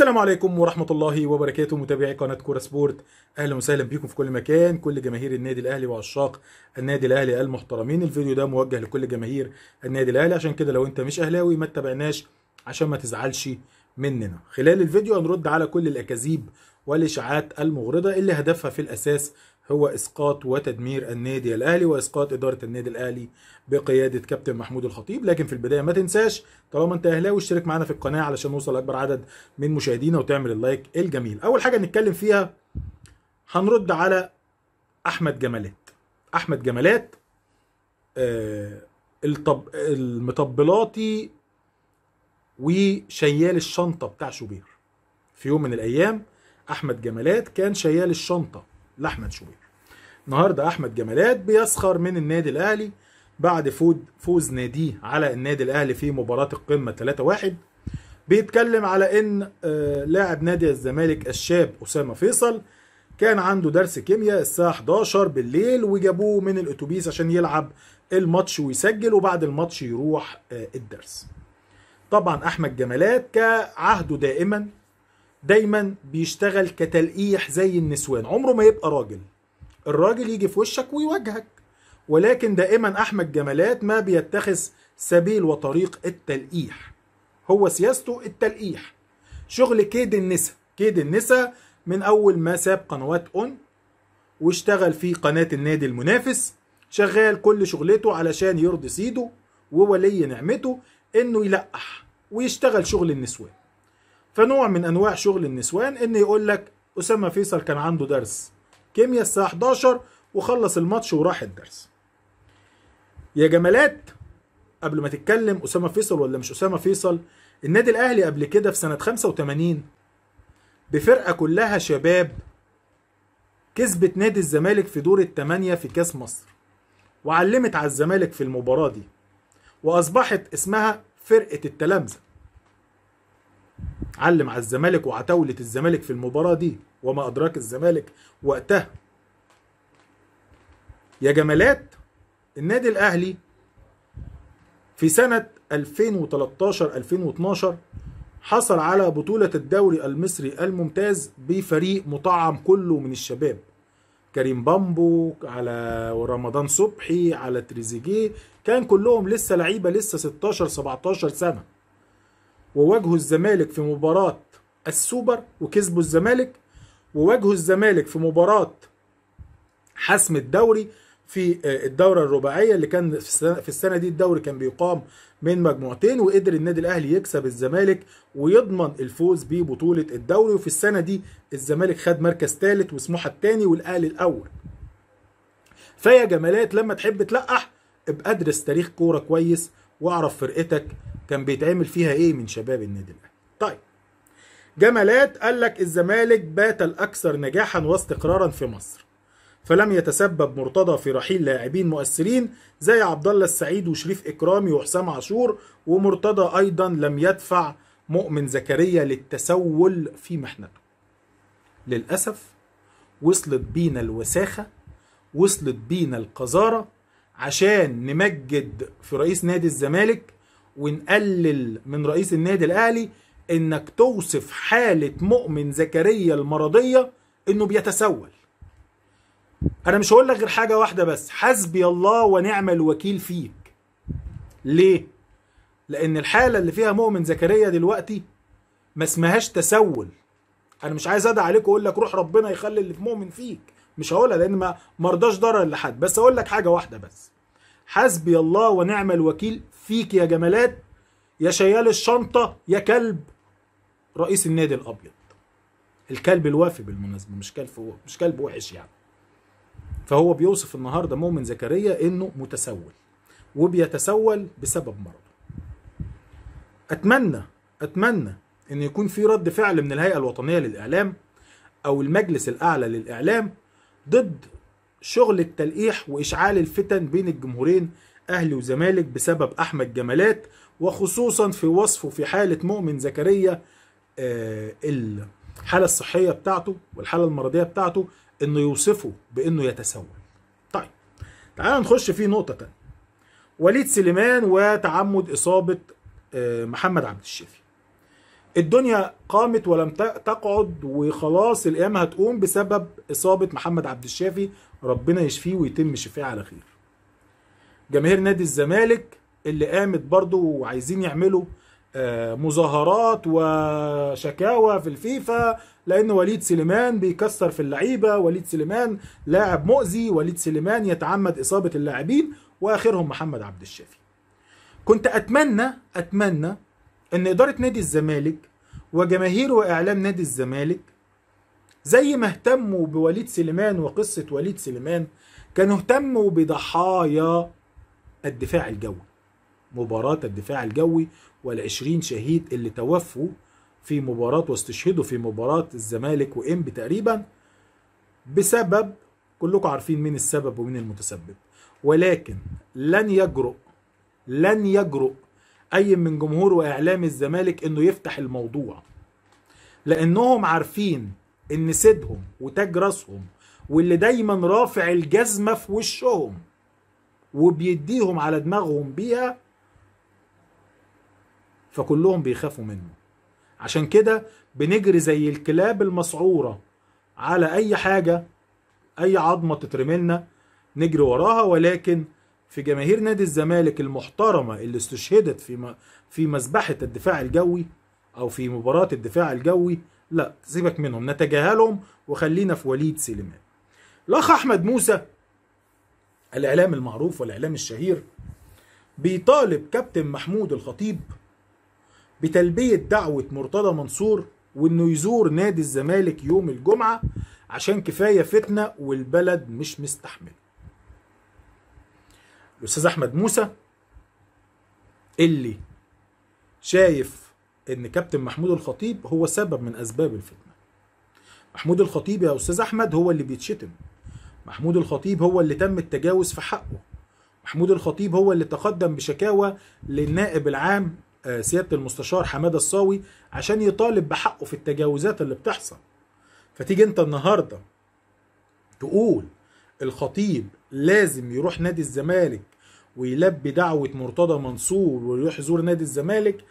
السلام عليكم ورحمة الله وبركاته متابعي قناة كورة سبورت أهلا وسهلا بكم في كل مكان كل جماهير النادي الأهلي وعشاق النادي الأهلي المحترمين الفيديو ده موجه لكل جماهير النادي الأهلي عشان كده لو أنت مش أهلاوي ما تتابعناش عشان ما تزعلش مننا خلال الفيديو هنرد على كل الأكاذيب والإشاعات المغرضة اللي هدفها في الأساس هو اسقاط وتدمير النادي الاهلي واسقاط اداره النادي الاهلي بقياده كابتن محمود الخطيب لكن في البدايه ما تنساش طالما انت اهلاوي اشترك معانا في القناه علشان نوصل لاكبر عدد من مشاهدينا وتعمل اللايك الجميل اول حاجه نتكلم فيها هنرد على احمد جمالات احمد جمالات آه، الطب المطبلاتي وشيال الشنطه بتاع شوبير في يوم من الايام احمد جمالات كان شيال الشنطه لاحمد شوبير النهارده احمد جمالات بيسخر من النادي الاهلي بعد فوز فوز ناديه على النادي الاهلي في مباراه القمه 3-1 بيتكلم على ان آه، لاعب نادي الزمالك الشاب اسامه فيصل كان عنده درس كيمياء الساعه 11 بالليل وجابوه من الاتوبيس عشان يلعب الماتش ويسجل وبعد الماتش يروح آه، الدرس طبعا احمد جمالات كعهده دائما دايما بيشتغل كتلقيح زي النسوان عمره ما يبقى راجل الراجل يجي في وشك ويواجهك ولكن دائما احمد جمالات ما بيتخذ سبيل وطريق التلقيح هو سياسته التلقيح شغل كيد النساء كيد النساء من اول ما ساب قنوات اون واشتغل في قناه النادي المنافس شغال كل شغلته علشان يرضي سيده وولي نعمته انه يلقح ويشتغل شغل النسوان فنوع من انواع شغل النسوان ان يقول لك اسامه فيصل كان عنده درس كيمياء الساعه 11 وخلص الماتش وراح الدرس يا جمالات قبل ما تتكلم اسامه فيصل ولا مش اسامه فيصل النادي الاهلي قبل كده في سنه 85 بفرقه كلها شباب كسبت نادي الزمالك في دور الثمانيه في كاس مصر وعلمت على الزمالك في المباراه دي واصبحت اسمها فرقه التلامذه علم على الزمالك وعتاوله الزمالك في المباراه دي وما أدراك الزمالك وقتها يا جمالات النادي الأهلي في سنة 2013-2012 حصل على بطولة الدوري المصري الممتاز بفريق مطعم كله من الشباب كريم بامبو على رمضان صبحي على تريزيجيه كان كلهم لسه لعيبة لسه 16 17 سنة وواجهوا الزمالك في مباراة السوبر وكسبوا الزمالك وواجهوا الزمالك في مباراة حسم الدوري في آه، الدورة الرباعية اللي كان في السنة دي الدوري كان بيقام من مجموعتين وقدر النادي الأهلي يكسب الزمالك ويضمن الفوز ببطولة الدوري وفي السنة دي الزمالك خد مركز ثالث وسموحة الثاني والأهلي الأول فيا جمالات لما تحب تلقح ابقى ادرس تاريخ كورة كويس واعرف فرقتك كان بيتعمل فيها ايه من شباب النادي الأهلي جمالات قال لك الزمالك بات الأكثر نجاحا واستقرارا في مصر فلم يتسبب مرتضى في رحيل لاعبين مؤثرين زي عبد الله السعيد وشريف اكرامي وحسام عاشور ومرتضى ايضا لم يدفع مؤمن زكريا للتسول في محنته. للاسف وصلت بينا الوساخه وصلت بينا القذاره عشان نمجد في رئيس نادي الزمالك ونقلل من رئيس النادي الاهلي انك توصف حالة مؤمن زكريا المرضية انه بيتسول انا مش هقول لك غير حاجة واحدة بس حسبي الله ونعم الوكيل فيك ليه؟ لان الحالة اللي فيها مؤمن زكريا دلوقتي ما اسمهاش تسول انا مش عايز ادعي عليك واقول لك روح ربنا يخلي اللي في مؤمن فيك مش هقولها لان ما مرضاش ضرر لحد بس اقول لك حاجه واحده بس حسبي الله ونعم الوكيل فيك يا جمالات يا شيال الشنطه يا كلب رئيس النادي الابيض الكلب الوافي بالمناسبه مش كلب مش كلب وحش يعني فهو بيوصف النهارده مؤمن زكريا انه متسول وبيتسول بسبب مرضه اتمنى اتمنى ان يكون في رد فعل من الهيئه الوطنيه للاعلام او المجلس الاعلى للاعلام ضد شغل التلقيح واشعال الفتن بين الجمهورين اهلي وزمالك بسبب احمد جمالات وخصوصا في وصفه في حاله مؤمن زكريا آه، الحاله الصحيه بتاعته والحاله المرضيه بتاعته انه يوصفه بانه يتسول طيب تعال نخش في نقطه تانية وليد سليمان وتعمد اصابه آه، محمد عبد الشافي الدنيا قامت ولم تقعد وخلاص القيامة هتقوم بسبب إصابة محمد عبد الشافي ربنا يشفيه ويتم شفاه على خير جماهير نادي الزمالك اللي قامت برضه وعايزين يعملوا آه، مظاهرات وشكاوى في الفيفا لان وليد سليمان بيكسر في اللعيبه وليد سليمان لاعب مؤذي وليد سليمان يتعمد اصابه اللاعبين واخرهم محمد عبد الشافي كنت اتمنى اتمنى ان اداره نادي الزمالك وجماهير واعلام نادي الزمالك زي ما اهتموا بوليد سليمان وقصه وليد سليمان كانوا اهتموا بضحايا الدفاع الجوي مباراة الدفاع الجوي والعشرين شهيد اللي توفوا في مباراة واستشهدوا في مباراة الزمالك وإم تقريبا بسبب كلكم عارفين مين السبب ومين المتسبب ولكن لن يجرؤ لن يجرؤ أي من جمهور وإعلام الزمالك إنه يفتح الموضوع لأنهم عارفين إن سيدهم وتاج راسهم واللي دايما رافع الجزمة في وشهم وبيديهم على دماغهم بيها فكلهم بيخافوا منه عشان كده بنجري زي الكلاب المسعورة على أي حاجة أي عظمة تترملنا نجري وراها ولكن في جماهير نادي الزمالك المحترمة اللي استشهدت في في مذبحة الدفاع الجوي أو في مباراة الدفاع الجوي لا سيبك منهم نتجاهلهم وخلينا في وليد سليمان الأخ أحمد موسى الإعلام المعروف والإعلام الشهير بيطالب كابتن محمود الخطيب بتلبية دعوة مرتضى منصور وانه يزور نادي الزمالك يوم الجمعة عشان كفاية فتنة والبلد مش مستحمل الأستاذ أحمد موسى اللي شايف ان كابتن محمود الخطيب هو سبب من اسباب الفتنه محمود الخطيب يا استاذ احمد هو اللي بيتشتم محمود الخطيب هو اللي تم التجاوز في حقه محمود الخطيب هو اللي تقدم بشكاوى للنائب العام آه، سياده المستشار حماده الصاوي عشان يطالب بحقه في التجاوزات اللي بتحصل فتيجي انت النهارده تقول الخطيب لازم يروح نادي الزمالك ويلبي دعوه مرتضى منصور ويروح يزور نادي الزمالك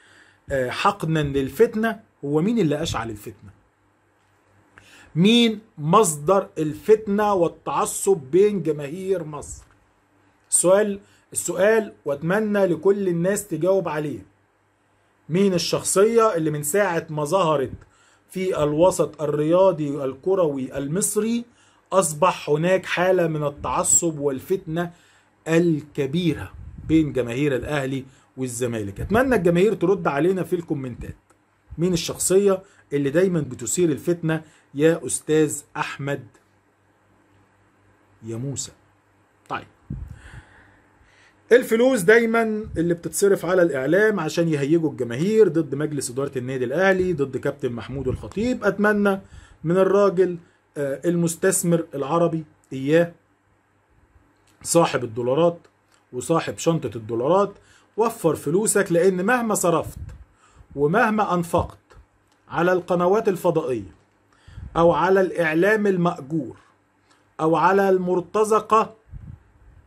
آه، حقنا للفتنه هو مين اللي اشعل الفتنه مين مصدر الفتنه والتعصب بين جماهير مصر سؤال السؤال واتمنى لكل الناس تجاوب عليه مين الشخصية اللي من ساعة ما ظهرت في الوسط الرياضي الكروي المصري أصبح هناك حالة من التعصب والفتنة الكبيرة بين جماهير الأهلي والزمالك أتمنى الجماهير ترد علينا في الكومنتات مين الشخصية اللي دايما بتثير الفتنة يا أستاذ أحمد يا موسى طيب الفلوس دايما اللي بتتصرف على الاعلام عشان يهيجوا الجماهير ضد مجلس اداره النادي الاهلي ضد كابتن محمود الخطيب اتمنى من الراجل آه، المستثمر العربي اياه صاحب الدولارات وصاحب شنطه الدولارات وفر فلوسك لان مهما صرفت ومهما انفقت على القنوات الفضائيه او على الاعلام الماجور او على المرتزقه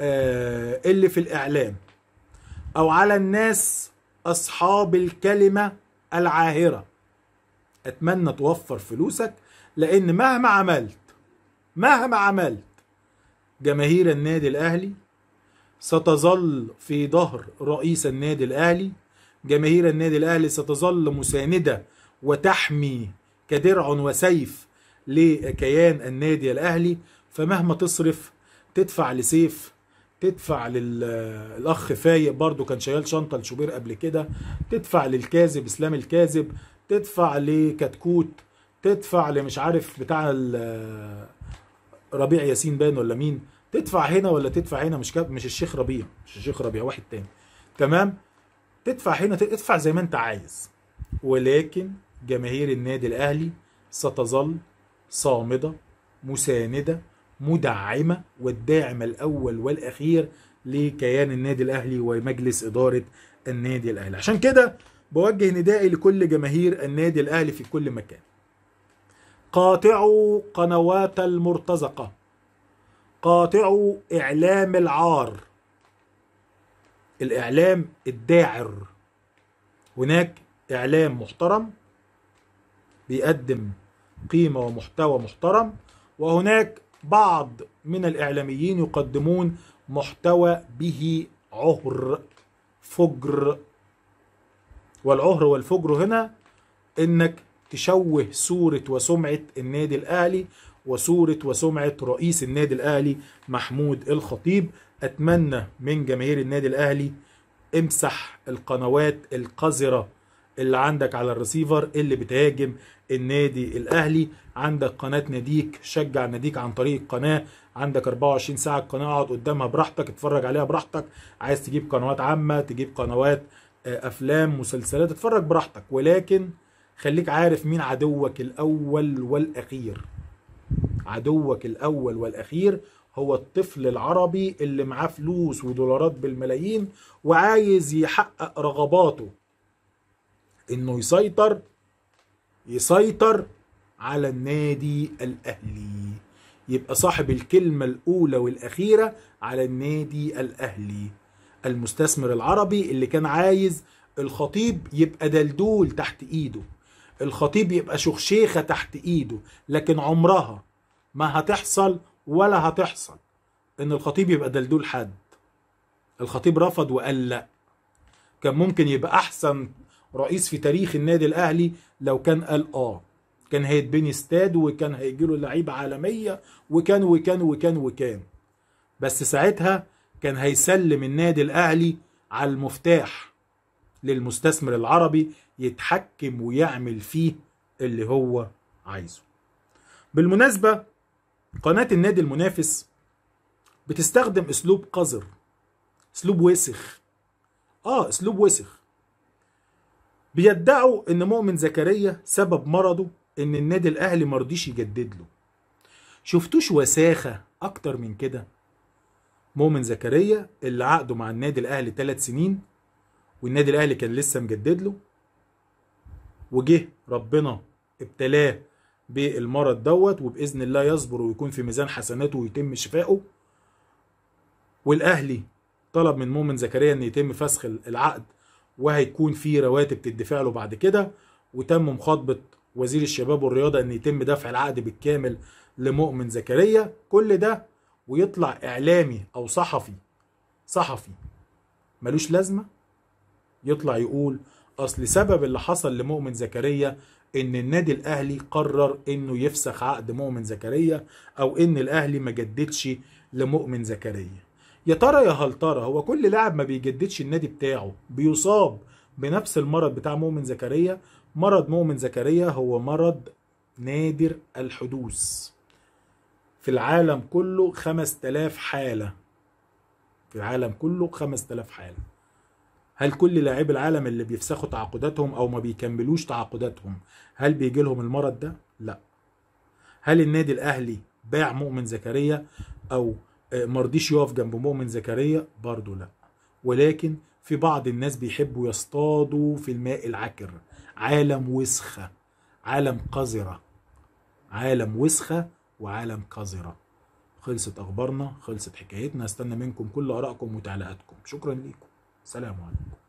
آه، اللي في الإعلام أو على الناس أصحاب الكلمة العاهرة أتمنى توفر فلوسك لأن مهما عملت مهما عملت جماهير النادي الأهلي ستظل في ظهر رئيس النادي الأهلي جماهير النادي الأهلي ستظل مساندة وتحمي كدرع وسيف لكيان النادي الأهلي فمهما تصرف تدفع لسيف تدفع للاخ فايق برضو كان شغال شنطه لشوبير قبل كده تدفع للكاذب اسلام الكاذب تدفع لكتكوت تدفع لمش عارف بتاع ربيع ياسين بان ولا مين تدفع هنا ولا تدفع هنا مش كاب مش الشيخ ربيع مش الشيخ ربيع واحد تاني تمام تدفع هنا تدفع زي ما انت عايز ولكن جماهير النادي الاهلي ستظل صامده مسانده مدعمة والداعم الأول والأخير لكيان النادي الأهلي ومجلس إدارة النادي الأهلي عشان كده بوجه ندائي لكل جماهير النادي الأهلي في كل مكان قاطعوا قنوات المرتزقة قاطعوا إعلام العار الإعلام الداعر هناك إعلام محترم بيقدم قيمة ومحتوى محترم وهناك بعض من الإعلاميين يقدمون محتوى به عهر فجر والعهر والفجر هنا انك تشوه صورة وسمعة النادي الأهلي وصورة وسمعة رئيس النادي الأهلي محمود الخطيب أتمنى من جماهير النادي الأهلي امسح القنوات القذرة اللي عندك على الرسيفر اللي بتهاجم النادي الاهلي عندك قناه ناديك شجع ناديك عن طريق القناه عندك 24 ساعه القناه اقعد قدامها براحتك اتفرج عليها براحتك عايز تجيب قنوات عامه تجيب قنوات آه، افلام مسلسلات اتفرج براحتك ولكن خليك عارف مين عدوك الاول والاخير عدوك الاول والاخير هو الطفل العربي اللي معاه فلوس ودولارات بالملايين وعايز يحقق رغباته انه يسيطر يسيطر على النادي الاهلي يبقى صاحب الكلمه الاولى والاخيره على النادي الاهلي المستثمر العربي اللي كان عايز الخطيب يبقى دلدول تحت ايده الخطيب يبقى شخشيخه تحت ايده لكن عمرها ما هتحصل ولا هتحصل ان الخطيب يبقى دلدول حد الخطيب رفض وقال لا كان ممكن يبقى احسن رئيس في تاريخ النادي الاهلي لو كان قال اه كان هيتبني استاد وكان هيجي له لعيبه عالميه وكان وكان وكان وكان بس ساعتها كان هيسلم النادي الاهلي على المفتاح للمستثمر العربي يتحكم ويعمل فيه اللي هو عايزه بالمناسبه قناه النادي المنافس بتستخدم اسلوب قذر اسلوب وسخ اه اسلوب وسخ بيدعوا ان مؤمن زكريا سبب مرضه ان النادي الاهلي مرضيش يجدد له شفتوش وساخه اكتر من كده مؤمن زكريا اللي عقده مع النادي الاهلي ثلاث سنين والنادي الاهلي كان لسه مجدد له وجه ربنا ابتلاه بالمرض دوت وباذن الله يصبر ويكون في ميزان حسناته ويتم شفائه والاهلي طلب من مؤمن زكريا ان يتم فسخ العقد وهيكون في رواتب تدفع له بعد كده وتم مخاطبه وزير الشباب والرياضه ان يتم دفع العقد بالكامل لمؤمن زكريا كل ده ويطلع اعلامي او صحفي صحفي ملوش لازمه يطلع يقول اصل سبب اللي حصل لمؤمن زكريا ان النادي الاهلي قرر انه يفسخ عقد مؤمن زكريا او ان الاهلي ما جددش لمؤمن زكريا يا ترى يا هل ترى هو كل لاعب ما بيجددش النادي بتاعه بيصاب بنفس المرض بتاع مؤمن زكريا مرض مؤمن زكريا هو مرض نادر الحدوث في العالم كله 5000 حالة في العالم كله 5000 حالة هل كل لاعبي العالم اللي بيفسخوا تعاقداتهم او ما بيكملوش تعاقداتهم هل بيجي لهم المرض ده؟ لا هل النادي الاهلي باع مؤمن زكريا او آه، ما رضيش يقف جنب مؤمن زكريا برضه لا ولكن في بعض الناس بيحبوا يصطادوا في الماء العكر عالم وسخة عالم قذرة عالم وسخة وعالم قذرة خلصت أخبارنا خلصت حكايتنا استنى منكم كل آرائكم وتعليقاتكم شكرا ليكم سلام عليكم